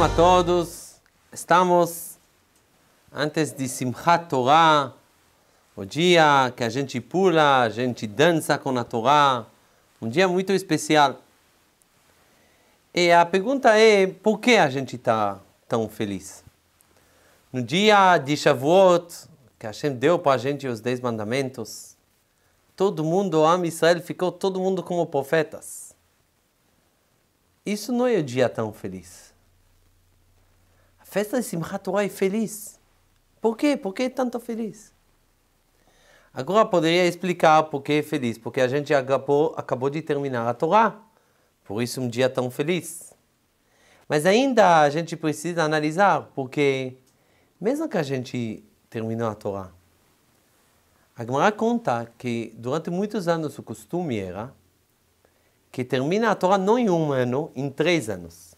Shalom a todos. Estamos antes de Simchat Torah, o dia que a gente pula, a gente dança com a Torá, um dia muito especial. E a pergunta é, por que a gente está tão feliz? No dia de Shavuot, que Hashem deu para a gente os Dez Mandamentos, todo mundo, am Israel, ficou todo mundo como profetas. Isso não é o um dia tão feliz festa de Simchat Torah é feliz. Por quê? Por que é tanto feliz? Agora poderia explicar por que é feliz, porque a gente acabou, acabou de terminar a Torá, por isso um dia tão feliz. Mas ainda a gente precisa analisar, porque mesmo que a gente terminou a Torá, a Gemara conta que durante muitos anos o costume era que termina a Torá não em um ano, em três anos.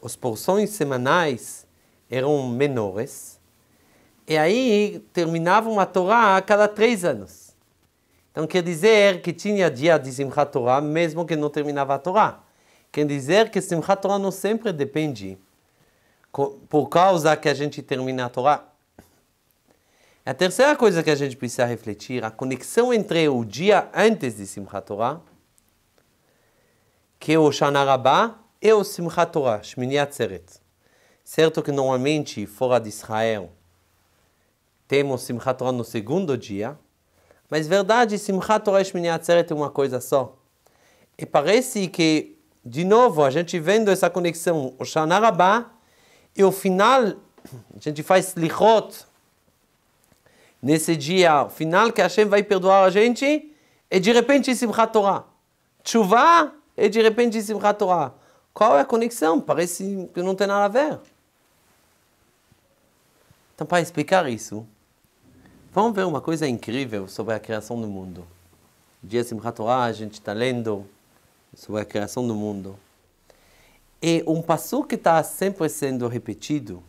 As porções semanais eram menores, e aí terminavam a Torá a cada três anos. Então quer dizer que tinha dia de Simchat Torah, mesmo que não terminava a Torá. Quer dizer que Simchat Torah não sempre depende, por causa que a gente termina a Torá. A terceira coisa que a gente precisa refletir, a conexão entre o dia antes de Simchat Torah, que é o Shana Rabbah, e o Simchat Torah, Shmini Atzeret. Certo que normalmente fora de Israel temos Simchat Torah no segundo dia, mas verdade, Simchat Torah Shmini Atzeret é uma coisa só. E parece que, de novo, a gente vendo essa conexão, o Shanarabá, e o final, a gente faz lichot nesse dia, o final que Hashem vai perdoar a gente, é de repente Simchat Torah. Tshuva é de repente Simchat Torah. Qual é a conexão? Parece que não tem nada a ver. Então, para explicar isso, vamos ver uma coisa incrível sobre a criação do mundo. Dia Simchat Torah, a gente está lendo sobre a criação do mundo. E um passo que está sempre sendo repetido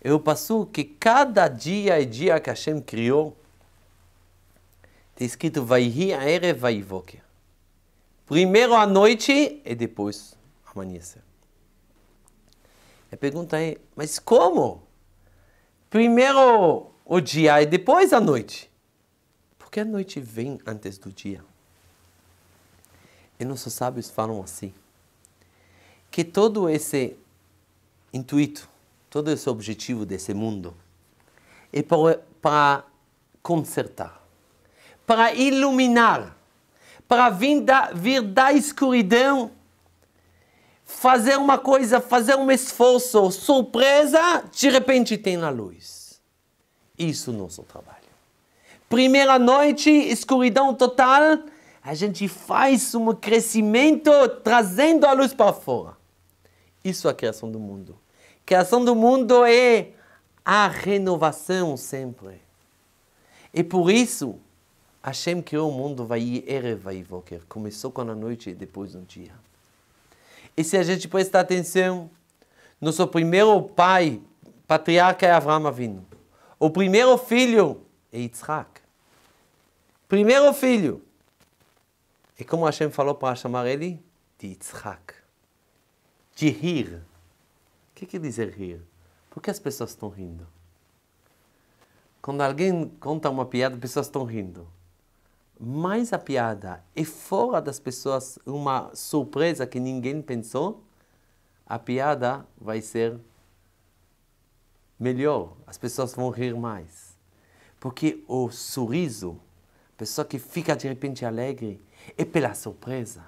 é o passo que cada dia e dia que Hashem criou está escrito Vaihi Aere Vaivoker. Primeiro a noite e depois amanhecer. A pergunta é, mas como? Primeiro o dia e depois a noite. Porque a noite vem antes do dia. E nossos sábios falam assim: que todo esse intuito, todo esse objetivo desse mundo é para, consertar, para iluminar, para vir da, vir da escuridão fazer uma coisa, fazer um esforço, surpresa, de repente tem a luz. Isso é o nosso trabalho. Primeira noite, escuridão total, a gente faz um crescimento trazendo a luz para fora. Isso é a criação do mundo. A criação do mundo é a renovação sempre. E por isso, Hashem criou o mundo, vai e vai e Voker. Começou com a noite e depois um dia. E se a gente prestar atenção, nosso primeiro pai, patriarca, é Avram Avinu. O primeiro filho é Yitzhak. Primeiro filho. E como Hashem falou para chamar ele? De Yitzhak. De rir. O que quer dizer rir? Por que as pessoas estão rindo? Quando alguém conta uma piada, as pessoas estão rindo mais a piada é fora das pessoas uma surpresa que ninguém pensou, a piada vai ser melhor, as pessoas vão rir mais. Porque o sorriso, a pessoa que fica de repente alegre, é pela surpresa.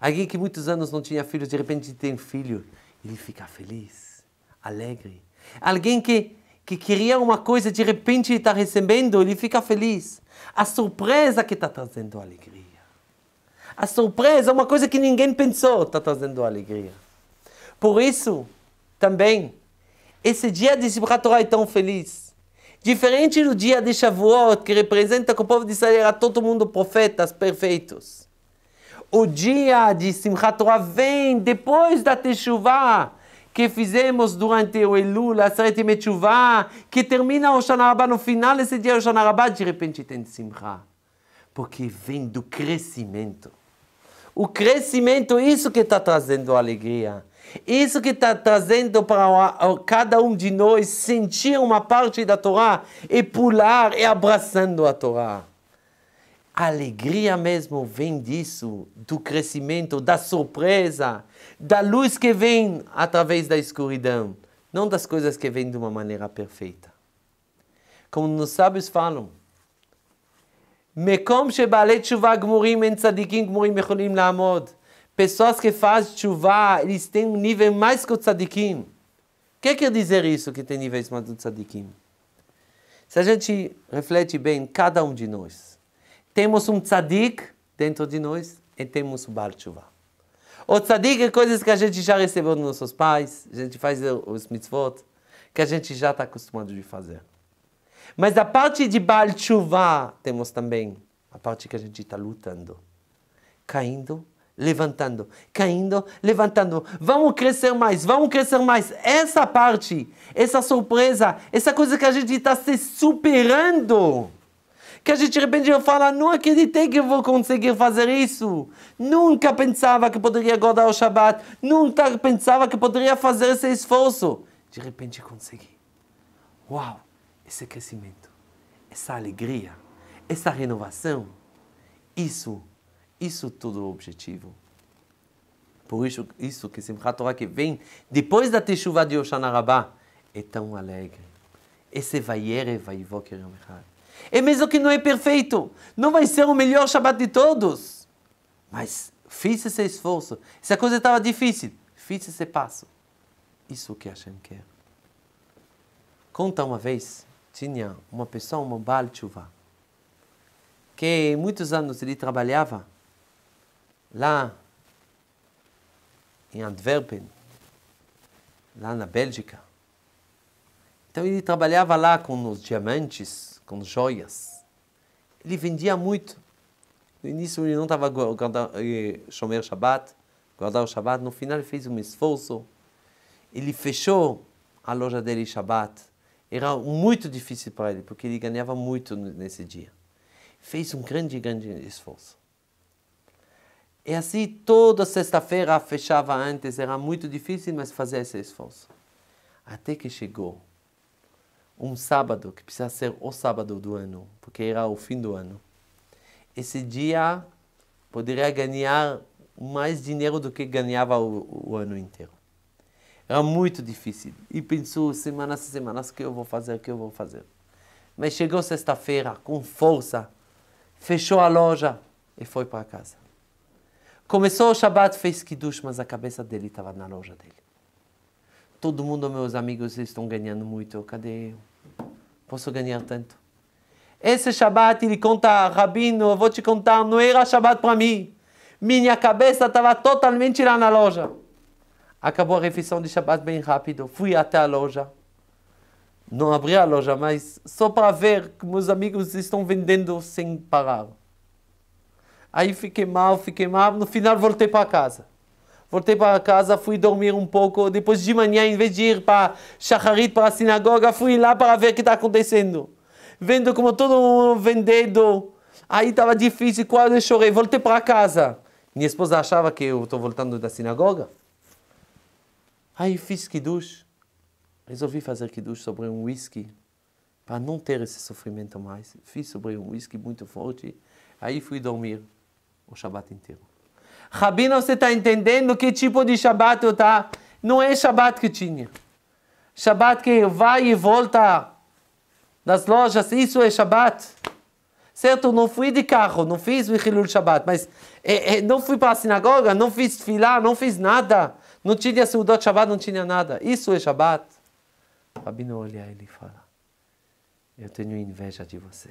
Alguém que muitos anos não tinha filho, de repente tem filho, ele fica feliz, alegre. Alguém que que queria uma coisa de repente ele está recebendo, ele fica feliz. A surpresa que está trazendo alegria. A surpresa, é uma coisa que ninguém pensou, está trazendo alegria. Por isso, também, esse dia de Simchat Torah é tão feliz. Diferente do dia de Shavuot, que representa que o povo de Israel era todo mundo profetas perfeitos. O dia de Simchat Torah vem depois da Teshuvah, que fizemos durante o Elul, Aseret Metchuvah, que termina o Shana no final esse dia o Shana de repente tem Simcha. Porque vem do crescimento. O crescimento, isso que está trazendo alegria. Isso que está trazendo para cada um de nós sentir uma parte da Torá e pular e abraçando a Torá. A alegria mesmo vem disso, do crescimento, da surpresa, da luz que vem através da escuridão, não das coisas que vêm de uma maneira perfeita. Como nos sábios falam, Mekom shebalet tshuva gmurim en tzadikim gmurim mecholim lamod. Pessoas que fazem tshuva, eles têm um nível mais que o tzadikim. O é que quer dizer isso, que tem níveis mais do tzadikim? Se a gente reflete bem, cada um de nós, temos um tzadik dentro de nós e temos o Baal Tshuva. O tzadik é coisas que a gente já recebeu dos nossos pais, a gente faz os mitzvot, que a gente já está acostumado de fazer. Mas a parte de Baal Tshuva temos também a parte que a gente está lutando. Caindo, levantando, caindo, levantando. Vamos crescer mais, vamos crescer mais. Essa parte, essa surpresa, essa coisa que a gente está se superando que a gente de repente eu falo, ah, não acreditei que vou conseguir fazer isso. Nunca pensava que poderia guardar o Shabat, nunca pensava que poderia fazer esse esforço. De repente consegui. Uau, esse crescimento, essa alegria, essa renovação, isso, isso tudo é o objetivo. Por isso, isso que Simchat Torah que vem depois da Teshuvah de Oshana Rabbah é tão alegre. Esse vai vai Vayerev e mesmo que não é perfeito, não vai ser o melhor Shabbat de todos. Mas fiz esse esforço. Se a coisa estava difícil, fiz esse passo. Isso que o que quer. Conta uma vez, tinha uma pessoa, uma Baal Tshuva, que muitos anos ele trabalhava lá em Antwerpen, lá na Bélgica. Então ele trabalhava lá com os diamantes, com joias. Ele vendia muito. No início ele não estava guardando eh, o Shabbat, guardar o Shabbat. No final ele fez um esforço. Ele fechou a loja dele Shabbat. Era muito difícil para ele, porque ele ganhava muito nesse dia. Fez um grande, grande esforço. E assim, toda sexta-feira fechava antes, era muito difícil, mas fazia esse esforço. Até que chegou um sábado, que precisa ser o sábado do ano, porque era o fim do ano. Esse dia poderia ganhar mais dinheiro do que ganhava o, o ano inteiro. Era muito difícil. E pensou semanas e semanas, o que eu vou fazer, o que eu vou fazer. Mas chegou sexta-feira, com força, fechou a loja e foi para casa. Começou o sábado fez Kiddush, mas a cabeça dele estava na loja dele. Todo mundo, meus amigos, estão ganhando muito. Cadê eu? posso ganhar tanto. Esse Shabat, ele conta, Rabino, eu vou te contar, não era Shabat para mim. Minha cabeça estava totalmente lá na loja. Acabou a refeição de Shabat bem rápido. Fui até a loja. Não abri a loja, mas só para ver que meus amigos estão vendendo sem parar. Aí fiquei mal, fiquei mal. No final voltei para casa. Voltei para casa, fui dormir um pouco. Depois de manhã, em vez de ir para Shacharit, para a sinagoga, fui lá para ver o que está acontecendo. Vendo como todo mundo vendendo. Aí estava difícil, quase chorei. Voltei para casa. Minha esposa achava que eu estou voltando da sinagoga. Aí fiz kiddush. Resolvi fazer kiddush sobre um whisky. Para não ter esse sofrimento mais. Fiz sobre um whisky muito forte. Aí fui dormir o Shabat inteiro. Rabino, você está entendendo que tipo de Shabat eu tá? Não é Shabat que tinha. Shabat que vai e volta nas lojas, isso é Shabat. Certo, não fui de carro, não fiz o Hilul Shabat, mas é, é, não fui para a sinagoga, não fiz filar, não fiz nada. Não tinha Seudot Shabat, não tinha nada. Isso é Shabat. Rabino olha ele e fala, eu tenho inveja de você.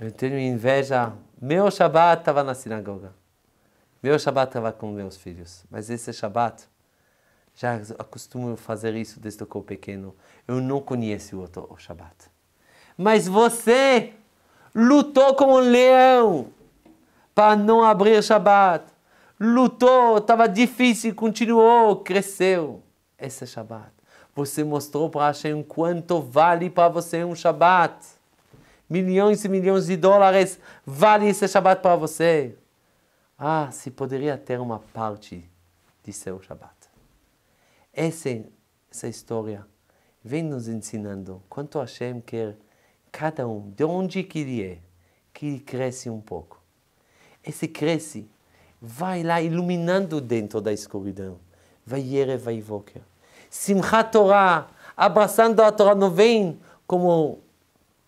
Eu tenho inveja meu Shabat estava na sinagoga. Meu Shabat estava com meus filhos. Mas esse Shabat, já acostumo fazer isso desde que eu pequeno. Eu não conheço o outro o Shabat. Mas você lutou como um leão para não abrir Shabat. Lutou, estava difícil, continuou, cresceu. Esse Shabbat. Shabat. Você mostrou para Hashem quanto vale para você um Shabat milhões e milhões de dólares, vale esse Shabat para você. Ah, se poderia ter uma parte de seu Shabat. essa essa história vem nos ensinando quanto Hashem quer cada um, de onde que ele é, que ele cresce um pouco. Esse cresce, vai lá iluminando dentro da escuridão. Vai Yerev vai Voker. Simchat Torah, abraçando a Torah, não vem como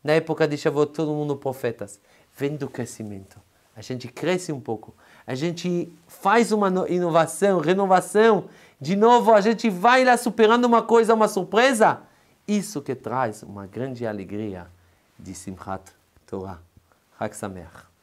na época de Shavuot, todo mundo profetas. Vem do crescimento. A gente cresce um pouco. A gente faz uma inovação, renovação. De novo, a gente vai lá superando uma coisa, uma surpresa. Isso que traz uma grande alegria de Simchat Torah. Hak Sameach.